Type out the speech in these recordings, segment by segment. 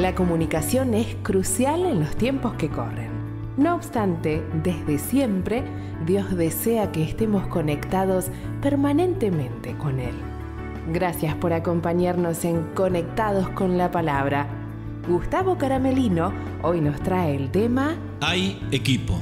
La comunicación es crucial en los tiempos que corren. No obstante, desde siempre, Dios desea que estemos conectados permanentemente con Él. Gracias por acompañarnos en Conectados con la Palabra. Gustavo Caramelino hoy nos trae el tema Hay equipo.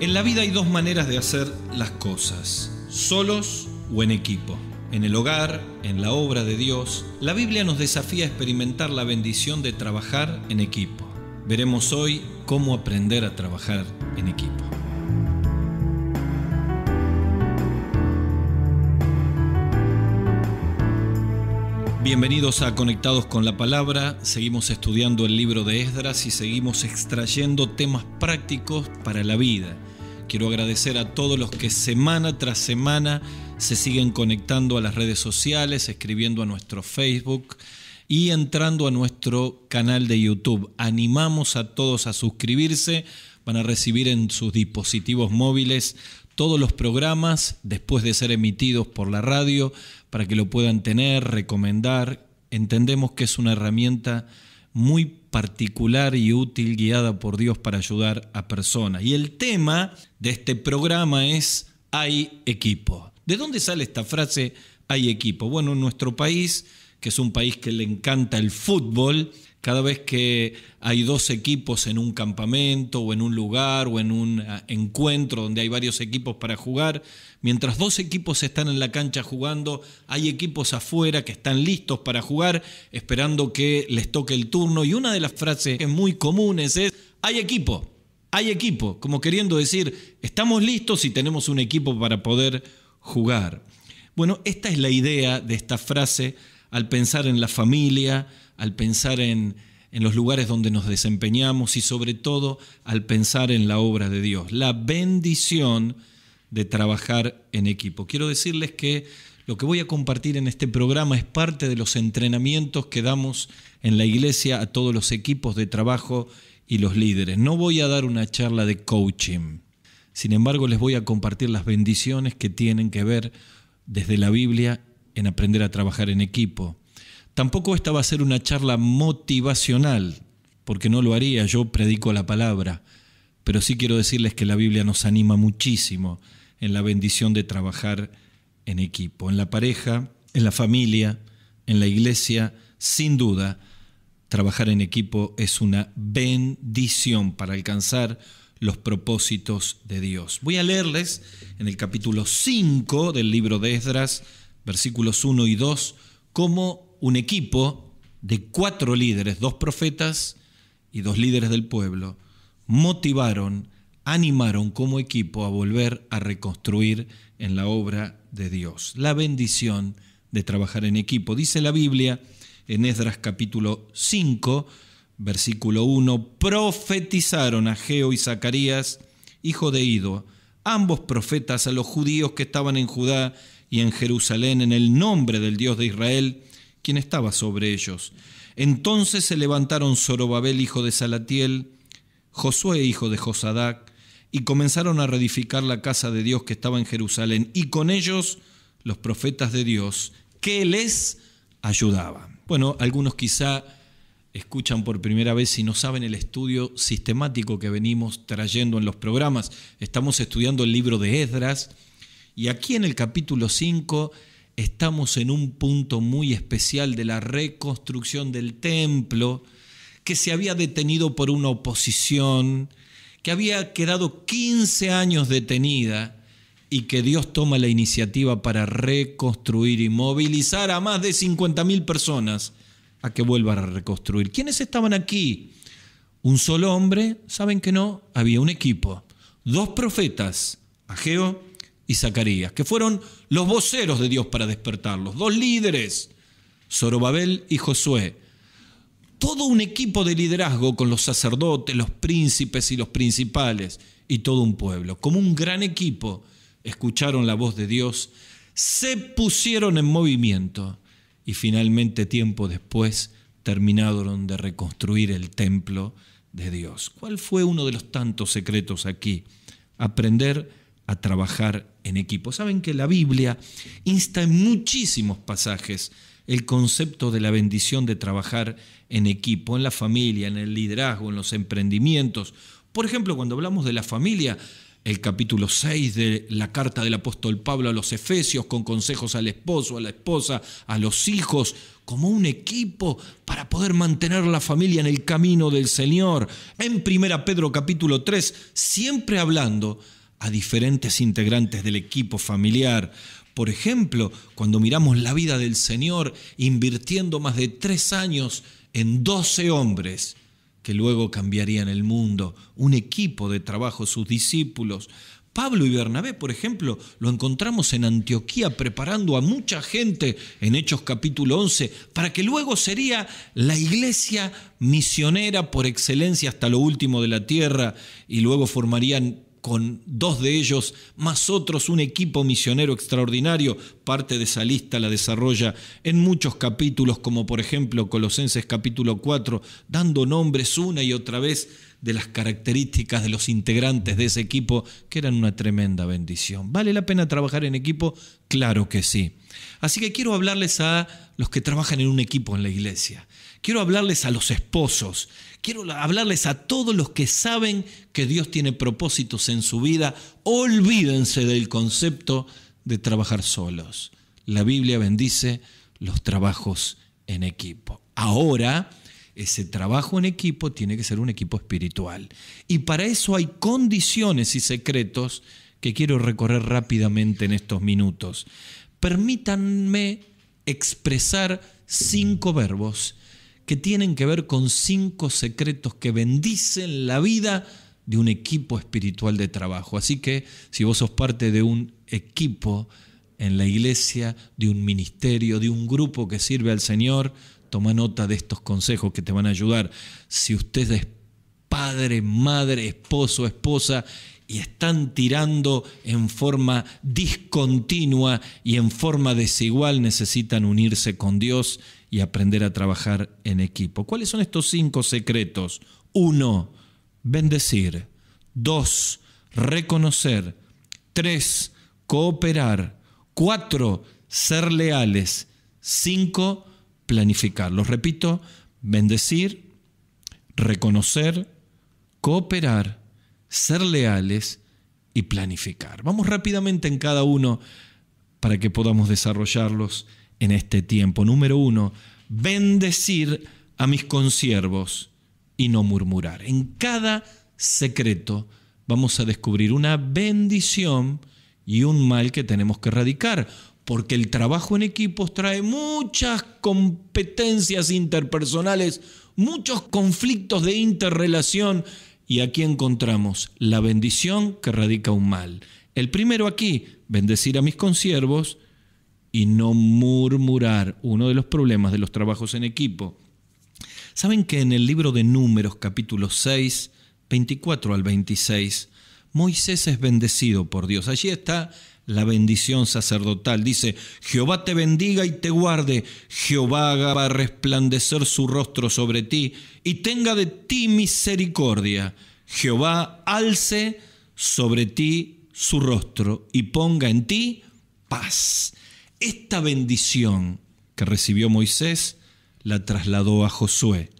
En la vida hay dos maneras de hacer las cosas, solos o en equipo. En el hogar, en la obra de Dios, la Biblia nos desafía a experimentar la bendición de trabajar en equipo. Veremos hoy cómo aprender a trabajar en equipo. Bienvenidos a Conectados con la Palabra. Seguimos estudiando el libro de Esdras y seguimos extrayendo temas prácticos para la vida. Quiero agradecer a todos los que semana tras semana se siguen conectando a las redes sociales, escribiendo a nuestro Facebook y entrando a nuestro canal de YouTube. Animamos a todos a suscribirse, van a recibir en sus dispositivos móviles todos los programas después de ser emitidos por la radio para que lo puedan tener, recomendar. Entendemos que es una herramienta muy particular y útil guiada por Dios para ayudar a personas. Y el tema de este programa es hay equipo. ¿De dónde sale esta frase hay equipo? Bueno, en nuestro país, que es un país que le encanta el fútbol, cada vez que hay dos equipos en un campamento o en un lugar o en un ah, encuentro donde hay varios equipos para jugar, mientras dos equipos están en la cancha jugando, hay equipos afuera que están listos para jugar, esperando que les toque el turno. Y una de las frases que es muy comunes es, hay equipo, hay equipo, como queriendo decir, estamos listos y tenemos un equipo para poder jugar. Bueno, esta es la idea de esta frase al pensar en la familia, al pensar en, en los lugares donde nos desempeñamos y sobre todo al pensar en la obra de Dios. La bendición de trabajar en equipo. Quiero decirles que lo que voy a compartir en este programa es parte de los entrenamientos que damos en la iglesia a todos los equipos de trabajo y los líderes. No voy a dar una charla de coaching. Sin embargo, les voy a compartir las bendiciones que tienen que ver desde la Biblia en aprender a trabajar en equipo. Tampoco esta va a ser una charla motivacional, porque no lo haría, yo predico la palabra, pero sí quiero decirles que la Biblia nos anima muchísimo en la bendición de trabajar en equipo, en la pareja, en la familia, en la iglesia, sin duda, trabajar en equipo es una bendición para alcanzar los propósitos de Dios. Voy a leerles en el capítulo 5 del libro de Esdras versículos 1 y 2, como un equipo de cuatro líderes, dos profetas y dos líderes del pueblo, motivaron, animaron como equipo a volver a reconstruir en la obra de Dios. La bendición de trabajar en equipo. Dice la Biblia en Esdras capítulo 5, versículo 1, profetizaron a Geo y Zacarías, hijo de Ido, ambos profetas a los judíos que estaban en Judá y en Jerusalén en el nombre del Dios de Israel, quien estaba sobre ellos. Entonces se levantaron Zorobabel, hijo de Salatiel, Josué, hijo de Josadac, y comenzaron a reedificar la casa de Dios que estaba en Jerusalén, y con ellos los profetas de Dios, que les ayudaban. Bueno, algunos quizá escuchan por primera vez y no saben el estudio sistemático que venimos trayendo en los programas. Estamos estudiando el libro de Esdras, y aquí en el capítulo 5 estamos en un punto muy especial de la reconstrucción del templo, que se había detenido por una oposición, que había quedado 15 años detenida y que Dios toma la iniciativa para reconstruir y movilizar a más de 50.000 personas a que vuelvan a reconstruir. ¿Quiénes estaban aquí? ¿Un solo hombre? ¿Saben que no? Había un equipo. Dos profetas, Ageo y Zacarías, que fueron los voceros de Dios para despertarlos, dos líderes, Zorobabel y Josué. Todo un equipo de liderazgo con los sacerdotes, los príncipes y los principales, y todo un pueblo. Como un gran equipo, escucharon la voz de Dios, se pusieron en movimiento y finalmente tiempo después terminaron de reconstruir el templo de Dios. ¿Cuál fue uno de los tantos secretos aquí? Aprender a trabajar en equipo. Saben que la Biblia insta en muchísimos pasajes el concepto de la bendición de trabajar en equipo, en la familia, en el liderazgo, en los emprendimientos. Por ejemplo, cuando hablamos de la familia, el capítulo 6 de la carta del apóstol Pablo a los Efesios, con consejos al esposo, a la esposa, a los hijos, como un equipo para poder mantener la familia en el camino del Señor. En 1 Pedro capítulo 3, siempre hablando a diferentes integrantes del equipo familiar. Por ejemplo, cuando miramos la vida del Señor invirtiendo más de tres años en doce hombres que luego cambiarían el mundo, un equipo de trabajo, sus discípulos. Pablo y Bernabé, por ejemplo, lo encontramos en Antioquía preparando a mucha gente en Hechos capítulo 11, para que luego sería la iglesia misionera por excelencia hasta lo último de la tierra y luego formarían con dos de ellos, más otros, un equipo misionero extraordinario. Parte de esa lista la desarrolla en muchos capítulos, como por ejemplo Colosenses capítulo 4, dando nombres una y otra vez de las características de los integrantes de ese equipo, que eran una tremenda bendición. ¿Vale la pena trabajar en equipo? Claro que sí. Así que quiero hablarles a los que trabajan en un equipo en la iglesia. Quiero hablarles a los esposos. Quiero hablarles a todos los que saben que Dios tiene propósitos en su vida. Olvídense del concepto de trabajar solos. La Biblia bendice los trabajos en equipo. Ahora ese trabajo en equipo tiene que ser un equipo espiritual. Y para eso hay condiciones y secretos que quiero recorrer rápidamente en estos minutos. Permítanme expresar cinco verbos que tienen que ver con cinco secretos que bendicen la vida de un equipo espiritual de trabajo. Así que si vos sos parte de un equipo en la iglesia, de un ministerio, de un grupo que sirve al Señor, Toma nota de estos consejos que te van a ayudar. Si usted es padre, madre, esposo, esposa, y están tirando en forma discontinua y en forma desigual, necesitan unirse con Dios y aprender a trabajar en equipo. ¿Cuáles son estos cinco secretos? Uno, bendecir. Dos, reconocer. Tres, cooperar. Cuatro, ser leales. Cinco, planificar. Los repito, bendecir, reconocer, cooperar, ser leales y planificar. Vamos rápidamente en cada uno para que podamos desarrollarlos en este tiempo. Número uno, bendecir a mis consiervos y no murmurar. En cada secreto vamos a descubrir una bendición y un mal que tenemos que erradicar porque el trabajo en equipos trae muchas competencias interpersonales, muchos conflictos de interrelación, y aquí encontramos la bendición que radica un mal. El primero aquí, bendecir a mis consiervos y no murmurar, uno de los problemas de los trabajos en equipo. Saben que en el libro de Números capítulo 6, 24 al 26, Moisés es bendecido por Dios. Allí está la bendición sacerdotal. Dice, Jehová te bendiga y te guarde, Jehová haga resplandecer su rostro sobre ti y tenga de ti misericordia. Jehová alce sobre ti su rostro y ponga en ti paz. Esta bendición que recibió Moisés la trasladó a Josué.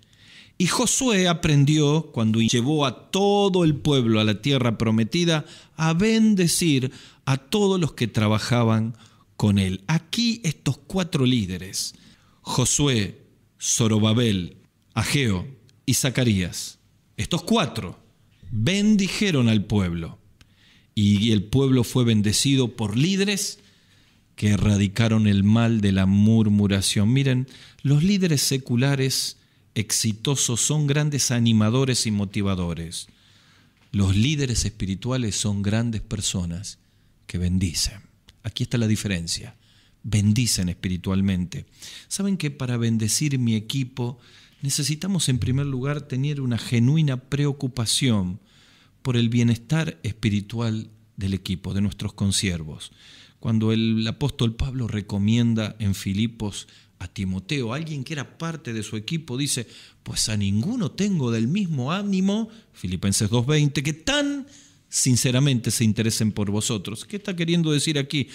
Y Josué aprendió, cuando llevó a todo el pueblo a la tierra prometida, a bendecir a todos los que trabajaban con él. Aquí estos cuatro líderes, Josué, Zorobabel, Ageo y Zacarías, estos cuatro bendijeron al pueblo. Y el pueblo fue bendecido por líderes que erradicaron el mal de la murmuración. Miren, los líderes seculares exitosos son grandes animadores y motivadores. Los líderes espirituales son grandes personas que bendicen. Aquí está la diferencia. Bendicen espiritualmente. Saben que para bendecir mi equipo necesitamos en primer lugar tener una genuina preocupación por el bienestar espiritual del equipo, de nuestros consiervos. Cuando el apóstol Pablo recomienda en Filipos a Timoteo, alguien que era parte de su equipo, dice, pues a ninguno tengo del mismo ánimo, Filipenses 2.20, que tan sinceramente se interesen por vosotros. ¿Qué está queriendo decir aquí?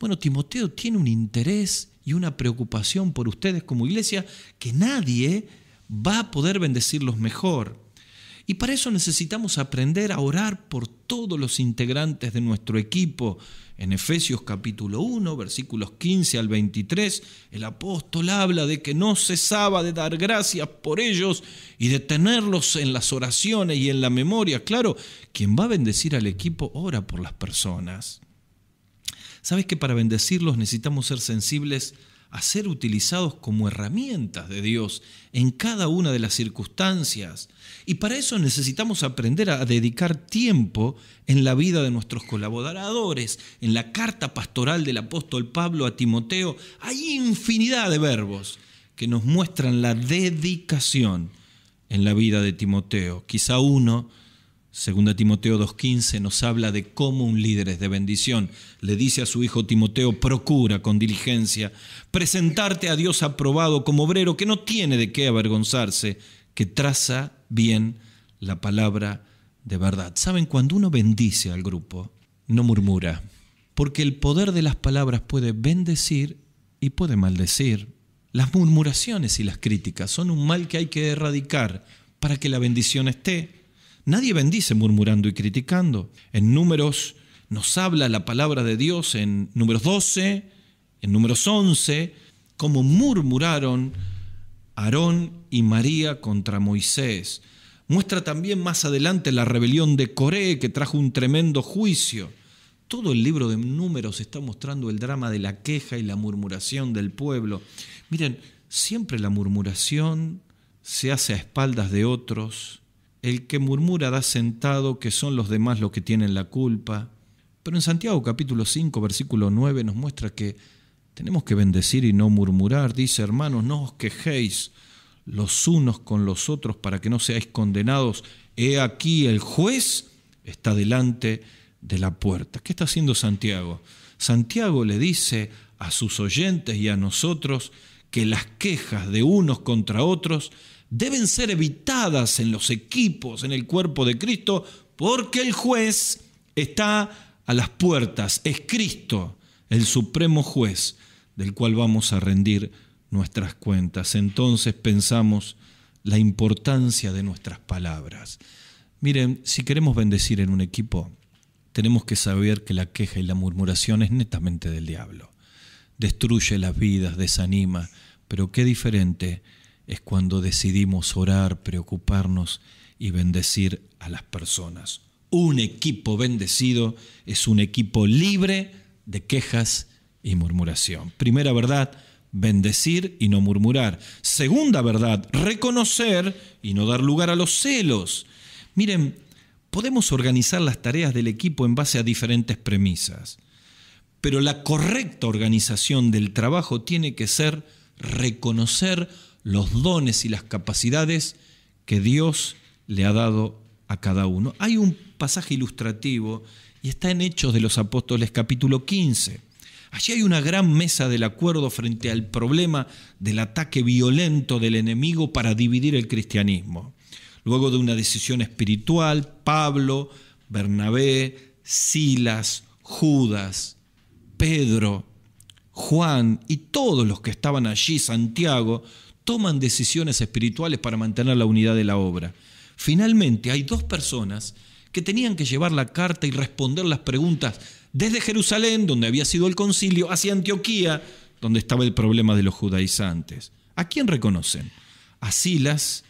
Bueno, Timoteo tiene un interés y una preocupación por ustedes como iglesia que nadie va a poder bendecirlos mejor. Y para eso necesitamos aprender a orar por todos los integrantes de nuestro equipo. En Efesios capítulo 1, versículos 15 al 23, el apóstol habla de que no cesaba de dar gracias por ellos y de tenerlos en las oraciones y en la memoria. Claro, quien va a bendecir al equipo ora por las personas. ¿Sabes que para bendecirlos necesitamos ser sensibles a ser utilizados como herramientas de Dios en cada una de las circunstancias. Y para eso necesitamos aprender a dedicar tiempo en la vida de nuestros colaboradores. En la carta pastoral del apóstol Pablo a Timoteo hay infinidad de verbos que nos muestran la dedicación en la vida de Timoteo. Quizá uno Segunda Timoteo 2.15 nos habla de cómo un líder es de bendición. Le dice a su hijo Timoteo, procura con diligencia presentarte a Dios aprobado como obrero que no tiene de qué avergonzarse, que traza bien la palabra de verdad. Saben, cuando uno bendice al grupo, no murmura, porque el poder de las palabras puede bendecir y puede maldecir. Las murmuraciones y las críticas son un mal que hay que erradicar para que la bendición esté. Nadie bendice murmurando y criticando. En números nos habla la palabra de Dios en números 12, en números 11, cómo murmuraron Aarón y María contra Moisés. Muestra también más adelante la rebelión de Coré que trajo un tremendo juicio. Todo el libro de números está mostrando el drama de la queja y la murmuración del pueblo. Miren, siempre la murmuración se hace a espaldas de otros, el que murmura da sentado que son los demás los que tienen la culpa. Pero en Santiago capítulo 5 versículo 9 nos muestra que tenemos que bendecir y no murmurar. Dice, hermanos, no os quejéis los unos con los otros para que no seáis condenados. He aquí el juez está delante de la puerta. ¿Qué está haciendo Santiago? Santiago le dice a sus oyentes y a nosotros que las quejas de unos contra otros deben ser evitadas en los equipos, en el cuerpo de Cristo, porque el juez está a las puertas, es Cristo, el supremo juez, del cual vamos a rendir nuestras cuentas. Entonces pensamos la importancia de nuestras palabras. Miren, si queremos bendecir en un equipo, tenemos que saber que la queja y la murmuración es netamente del diablo. Destruye las vidas, desanima, pero qué diferente es cuando decidimos orar, preocuparnos y bendecir a las personas. Un equipo bendecido es un equipo libre de quejas y murmuración. Primera verdad, bendecir y no murmurar. Segunda verdad, reconocer y no dar lugar a los celos. Miren, podemos organizar las tareas del equipo en base a diferentes premisas, pero la correcta organización del trabajo tiene que ser reconocer los dones y las capacidades que Dios le ha dado a cada uno. Hay un pasaje ilustrativo y está en Hechos de los Apóstoles capítulo 15. Allí hay una gran mesa del acuerdo frente al problema del ataque violento del enemigo para dividir el cristianismo. Luego de una decisión espiritual, Pablo, Bernabé, Silas, Judas, Pedro, Juan y todos los que estaban allí, Santiago, toman decisiones espirituales para mantener la unidad de la obra. Finalmente, hay dos personas que tenían que llevar la carta y responder las preguntas desde Jerusalén, donde había sido el concilio, hacia Antioquía, donde estaba el problema de los judaizantes. ¿A quién reconocen? A Silas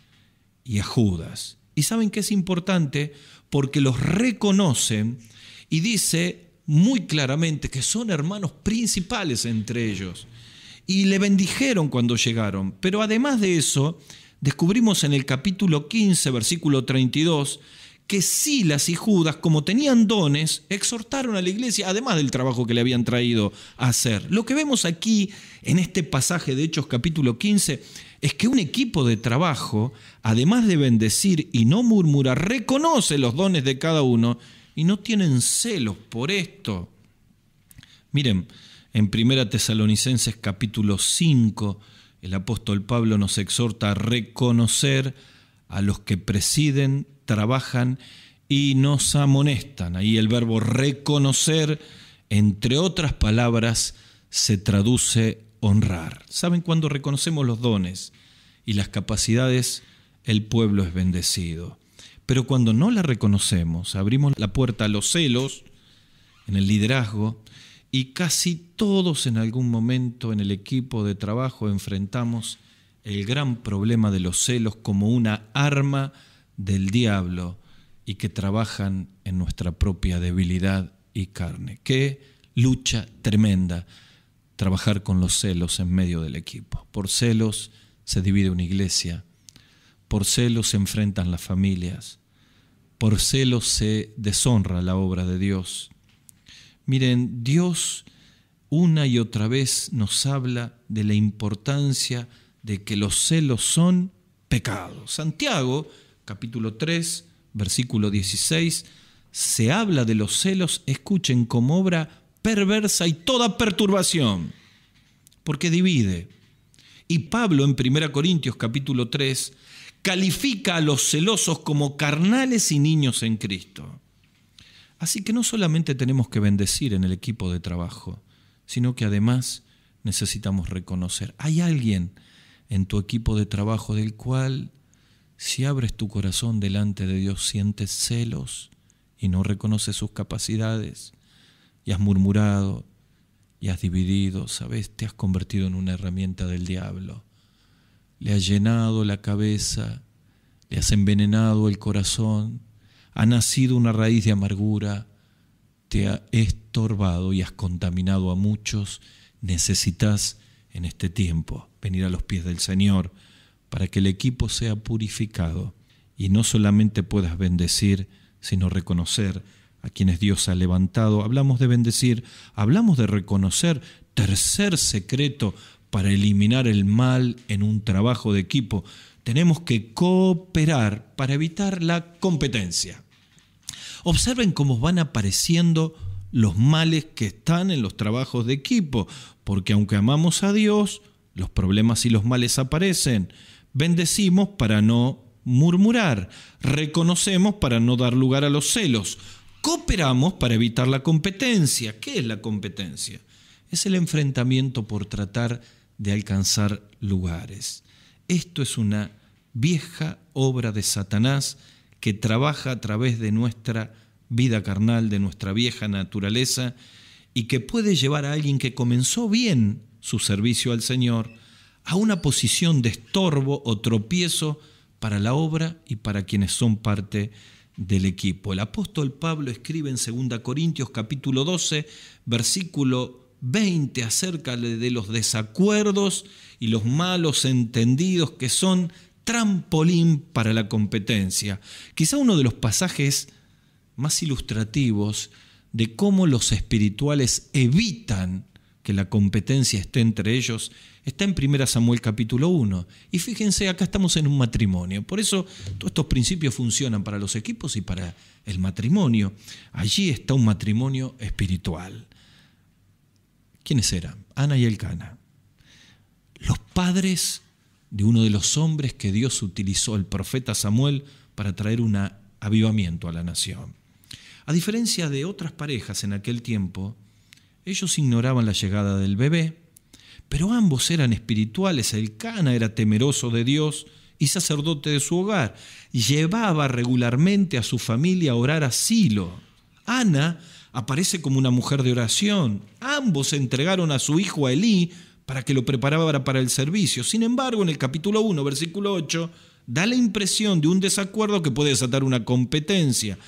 y a Judas. Y saben que es importante porque los reconocen y dice muy claramente que son hermanos principales entre ellos y le bendijeron cuando llegaron. Pero además de eso, descubrimos en el capítulo 15, versículo 32, que Silas y Judas, como tenían dones, exhortaron a la iglesia, además del trabajo que le habían traído a hacer. Lo que vemos aquí en este pasaje de Hechos capítulo 15 es que un equipo de trabajo, además de bendecir y no murmurar, reconoce los dones de cada uno y no tienen celos por esto. Miren, en Primera Tesalonicenses capítulo 5, el apóstol Pablo nos exhorta a reconocer a los que presiden, trabajan y nos amonestan. Ahí el verbo reconocer, entre otras palabras, se traduce honrar. ¿Saben cuando reconocemos los dones y las capacidades? El pueblo es bendecido. Pero cuando no la reconocemos, abrimos la puerta a los celos en el liderazgo y casi todos en algún momento en el equipo de trabajo enfrentamos el gran problema de los celos como una arma del diablo y que trabajan en nuestra propia debilidad y carne. Qué lucha tremenda trabajar con los celos en medio del equipo. Por celos se divide una iglesia, por celos se enfrentan las familias, por celos se deshonra la obra de Dios Miren, Dios una y otra vez nos habla de la importancia de que los celos son pecados. Santiago, capítulo 3, versículo 16, se habla de los celos, escuchen, como obra perversa y toda perturbación, porque divide. Y Pablo en 1 Corintios capítulo 3 califica a los celosos como carnales y niños en Cristo. Así que no solamente tenemos que bendecir en el equipo de trabajo, sino que además necesitamos reconocer, hay alguien en tu equipo de trabajo del cual si abres tu corazón delante de Dios sientes celos y no reconoces sus capacidades y has murmurado y has dividido, sabes, te has convertido en una herramienta del diablo. Le has llenado la cabeza, le has envenenado el corazón ha nacido una raíz de amargura, te ha estorbado y has contaminado a muchos, necesitas en este tiempo venir a los pies del Señor para que el equipo sea purificado y no solamente puedas bendecir, sino reconocer a quienes Dios ha levantado. Hablamos de bendecir, hablamos de reconocer, tercer secreto para eliminar el mal en un trabajo de equipo. Tenemos que cooperar para evitar la competencia. Observen cómo van apareciendo los males que están en los trabajos de equipo, porque aunque amamos a Dios, los problemas y los males aparecen. Bendecimos para no murmurar, reconocemos para no dar lugar a los celos, cooperamos para evitar la competencia. ¿Qué es la competencia? Es el enfrentamiento por tratar de alcanzar lugares. Esto es una vieja obra de Satanás que trabaja a través de nuestra vida carnal, de nuestra vieja naturaleza, y que puede llevar a alguien que comenzó bien su servicio al Señor a una posición de estorbo o tropiezo para la obra y para quienes son parte del equipo. El apóstol Pablo escribe en 2 Corintios capítulo 12, versículo 20 acerca de los desacuerdos y los malos entendidos que son trampolín para la competencia. Quizá uno de los pasajes más ilustrativos de cómo los espirituales evitan que la competencia esté entre ellos está en 1 Samuel capítulo 1. Y fíjense, acá estamos en un matrimonio. Por eso todos estos principios funcionan para los equipos y para el matrimonio. Allí está un matrimonio espiritual. ¿Quiénes eran? Ana y Elcana. Los padres de uno de los hombres que Dios utilizó, el profeta Samuel, para traer un avivamiento a la nación. A diferencia de otras parejas en aquel tiempo, ellos ignoraban la llegada del bebé, pero ambos eran espirituales. El Cana era temeroso de Dios y sacerdote de su hogar. Llevaba regularmente a su familia a orar asilo. Silo. Ana aparece como una mujer de oración. Ambos entregaron a su hijo a Elí para que lo preparara para el servicio. Sin embargo, en el capítulo 1, versículo 8, da la impresión de un desacuerdo que puede desatar una competencia.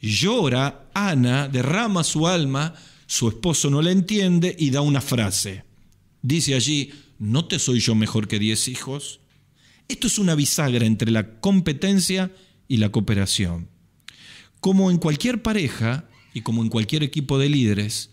Llora, Ana, derrama su alma, su esposo no la entiende y da una frase. Dice allí, ¿no te soy yo mejor que diez hijos? Esto es una bisagra entre la competencia y la cooperación. Como en cualquier pareja y como en cualquier equipo de líderes,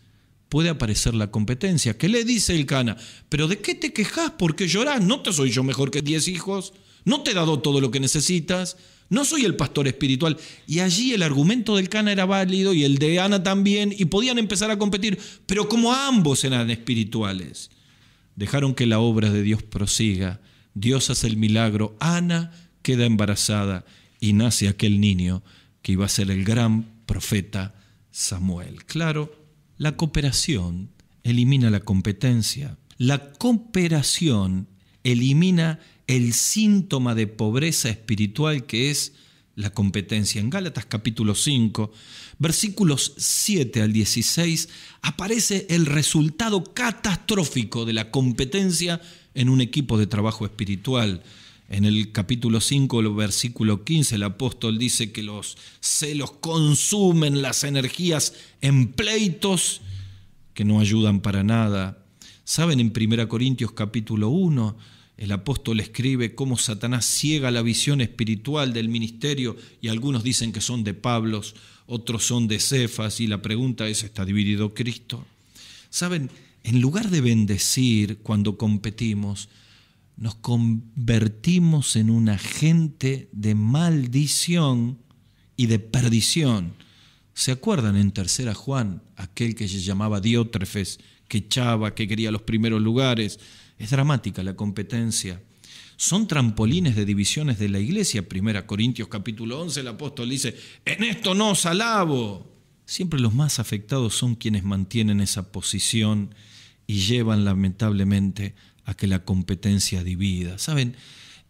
puede aparecer la competencia. ¿Qué le dice el cana? ¿Pero de qué te quejas? ¿Por qué lloras? ¿No te soy yo mejor que diez hijos? ¿No te he dado todo lo que necesitas? ¿No soy el pastor espiritual? Y allí el argumento del cana era válido y el de Ana también, y podían empezar a competir, pero como ambos eran espirituales, dejaron que la obra de Dios prosiga. Dios hace el milagro. Ana queda embarazada y nace aquel niño que iba a ser el gran profeta Samuel. Claro, la cooperación elimina la competencia. La cooperación elimina el síntoma de pobreza espiritual que es la competencia. En Gálatas capítulo 5, versículos 7 al 16, aparece el resultado catastrófico de la competencia en un equipo de trabajo espiritual. En el capítulo 5, versículo 15, el apóstol dice que los celos consumen las energías en pleitos que no ayudan para nada. ¿Saben? En 1 Corintios capítulo 1, el apóstol escribe cómo Satanás ciega la visión espiritual del ministerio y algunos dicen que son de Pablos, otros son de Cefas y la pregunta es, ¿está dividido Cristo? ¿Saben? En lugar de bendecir cuando competimos, nos convertimos en un agente de maldición y de perdición. ¿Se acuerdan en Tercera Juan, aquel que se llamaba Diótrefes, que echaba, que quería los primeros lugares? Es dramática la competencia. Son trampolines de divisiones de la iglesia. Primera Corintios capítulo 11, el apóstol dice, en esto no os alabo. Siempre los más afectados son quienes mantienen esa posición y llevan lamentablemente a que la competencia divida. Saben,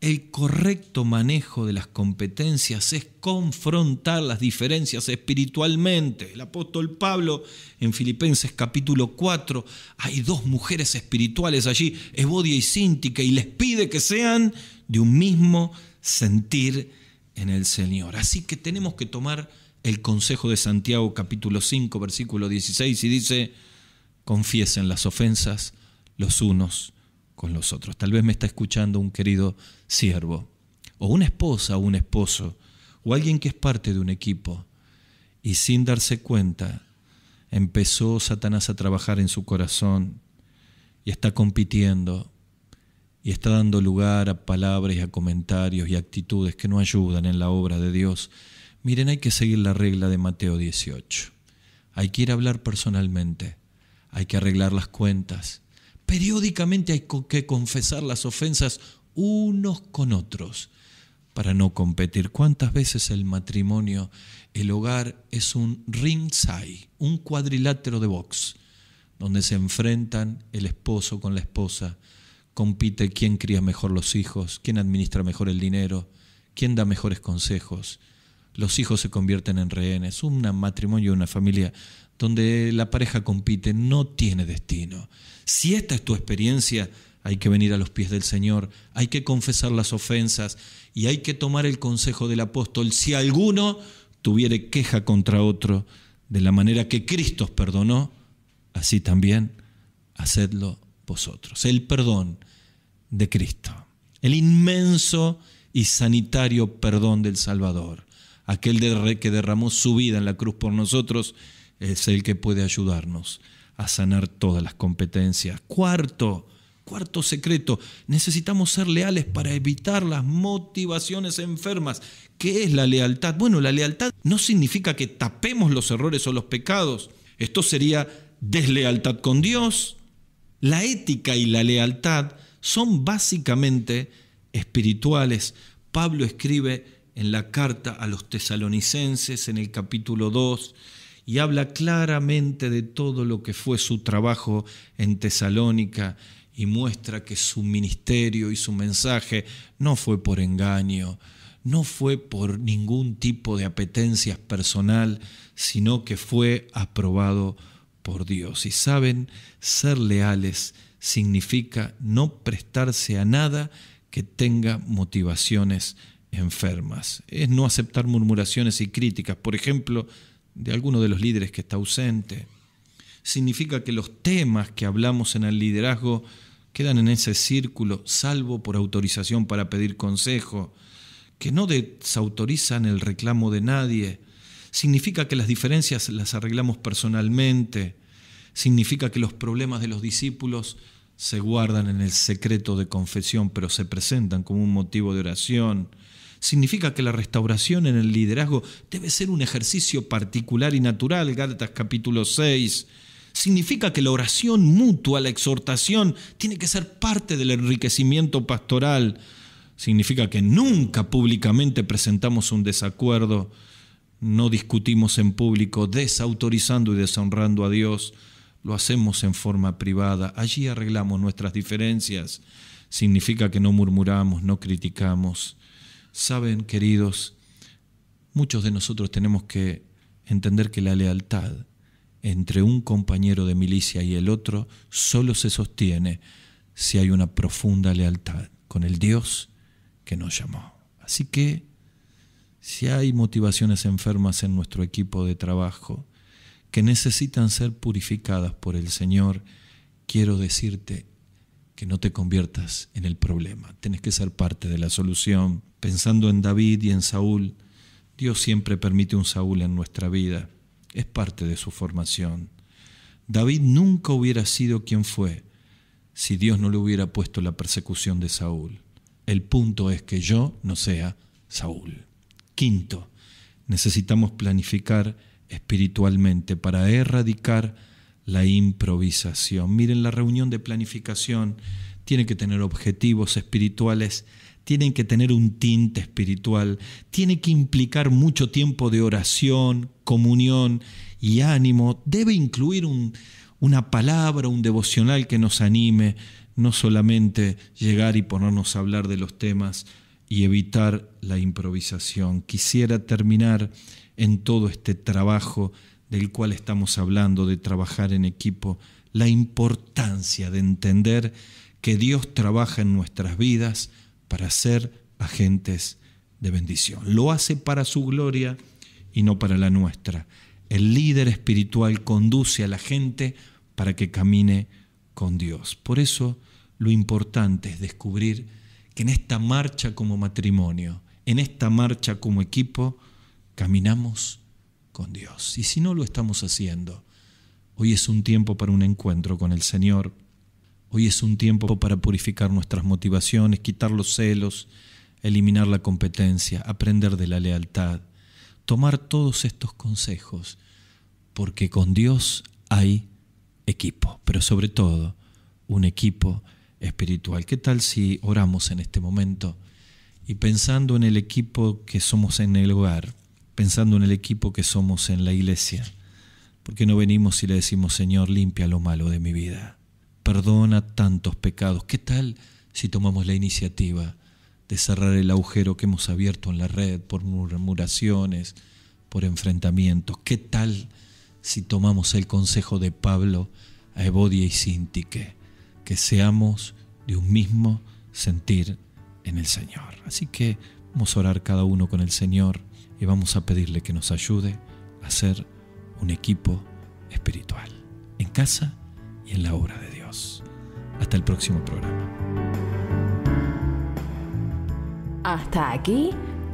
el correcto manejo de las competencias es confrontar las diferencias espiritualmente. El apóstol Pablo en Filipenses capítulo 4, hay dos mujeres espirituales allí, Ebodia y síntica, y les pide que sean de un mismo sentir en el Señor. Así que tenemos que tomar el consejo de Santiago capítulo 5 versículo 16 y dice, confiesen las ofensas los unos con los otros. Tal vez me está escuchando un querido siervo, o una esposa o un esposo, o alguien que es parte de un equipo, y sin darse cuenta, empezó Satanás a trabajar en su corazón y está compitiendo y está dando lugar a palabras y a comentarios y actitudes que no ayudan en la obra de Dios. Miren, hay que seguir la regla de Mateo 18. Hay que ir a hablar personalmente, hay que arreglar las cuentas, Periódicamente hay que confesar las ofensas unos con otros para no competir. ¿Cuántas veces el matrimonio, el hogar, es un ringside, un cuadrilátero de box, donde se enfrentan el esposo con la esposa, compite quién cría mejor los hijos, quién administra mejor el dinero, quién da mejores consejos? Los hijos se convierten en rehenes, un matrimonio, una familia donde la pareja compite, no tiene destino. Si esta es tu experiencia, hay que venir a los pies del Señor, hay que confesar las ofensas y hay que tomar el consejo del apóstol. Si alguno tuviere queja contra otro, de la manera que Cristo os perdonó, así también hacedlo vosotros. El perdón de Cristo, el inmenso y sanitario perdón del Salvador, aquel que derramó su vida en la cruz por nosotros es el que puede ayudarnos a sanar todas las competencias. Cuarto, cuarto secreto, necesitamos ser leales para evitar las motivaciones enfermas. ¿Qué es la lealtad? Bueno, la lealtad no significa que tapemos los errores o los pecados. Esto sería deslealtad con Dios. La ética y la lealtad son básicamente espirituales. Pablo escribe en la carta a los tesalonicenses en el capítulo 2, y habla claramente de todo lo que fue su trabajo en Tesalónica y muestra que su ministerio y su mensaje no fue por engaño, no fue por ningún tipo de apetencias personal, sino que fue aprobado por Dios. Y saben, ser leales significa no prestarse a nada que tenga motivaciones enfermas. Es no aceptar murmuraciones y críticas. Por ejemplo, de alguno de los líderes que está ausente. Significa que los temas que hablamos en el liderazgo quedan en ese círculo, salvo por autorización para pedir consejo, que no desautorizan el reclamo de nadie. Significa que las diferencias las arreglamos personalmente. Significa que los problemas de los discípulos se guardan en el secreto de confesión, pero se presentan como un motivo de oración significa que la restauración en el liderazgo debe ser un ejercicio particular y natural, Gálatas capítulo 6. Significa que la oración mutua, la exhortación, tiene que ser parte del enriquecimiento pastoral. Significa que nunca públicamente presentamos un desacuerdo, no discutimos en público, desautorizando y deshonrando a Dios. Lo hacemos en forma privada. Allí arreglamos nuestras diferencias. Significa que no murmuramos, no criticamos Saben, queridos, muchos de nosotros tenemos que entender que la lealtad entre un compañero de milicia y el otro solo se sostiene si hay una profunda lealtad con el Dios que nos llamó. Así que si hay motivaciones enfermas en nuestro equipo de trabajo que necesitan ser purificadas por el Señor, quiero decirte, que no te conviertas en el problema. Tienes que ser parte de la solución. Pensando en David y en Saúl, Dios siempre permite un Saúl en nuestra vida. Es parte de su formación. David nunca hubiera sido quien fue si Dios no le hubiera puesto la persecución de Saúl. El punto es que yo no sea Saúl. Quinto, necesitamos planificar espiritualmente para erradicar la improvisación. Miren, la reunión de planificación tiene que tener objetivos espirituales, tienen que tener un tinte espiritual, tiene que implicar mucho tiempo de oración, comunión y ánimo, debe incluir una palabra, un devocional que nos anime, no solamente llegar y ponernos a hablar de los temas y evitar la improvisación. Quisiera terminar en todo este trabajo del cual estamos hablando, de trabajar en equipo, la importancia de entender que Dios trabaja en nuestras vidas para ser agentes de bendición. Lo hace para su gloria y no para la nuestra. El líder espiritual conduce a la gente para que camine con Dios. Por eso lo importante es descubrir que en esta marcha como matrimonio, en esta marcha como equipo, caminamos con Dios. Y si no lo estamos haciendo, hoy es un tiempo para un encuentro con el Señor. Hoy es un tiempo para purificar nuestras motivaciones, quitar los celos, eliminar la competencia, aprender de la lealtad, tomar todos estos consejos, porque con Dios hay equipo, pero sobre todo un equipo espiritual. ¿Qué tal si oramos en este momento y pensando en el equipo que somos en el hogar? pensando en el equipo que somos en la iglesia. Porque no venimos y le decimos, Señor, limpia lo malo de mi vida. Perdona tantos pecados. ¿Qué tal si tomamos la iniciativa de cerrar el agujero que hemos abierto en la red por murmuraciones, por enfrentamientos? ¿Qué tal si tomamos el consejo de Pablo a Ebodia y Sintique? Que seamos de un mismo sentir en el Señor. Así que vamos a orar cada uno con el Señor y vamos a pedirle que nos ayude a ser un equipo espiritual, en casa y en la obra de Dios. Hasta el próximo programa. Hasta aquí,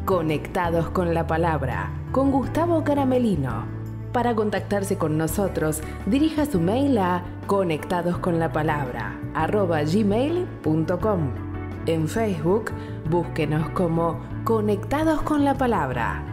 conectados con la palabra, con Gustavo Caramelino. Para contactarse con nosotros, dirija su mail a conectadosconlapalabra@gmail.com. En Facebook, búsquenos como Conectados con la Palabra.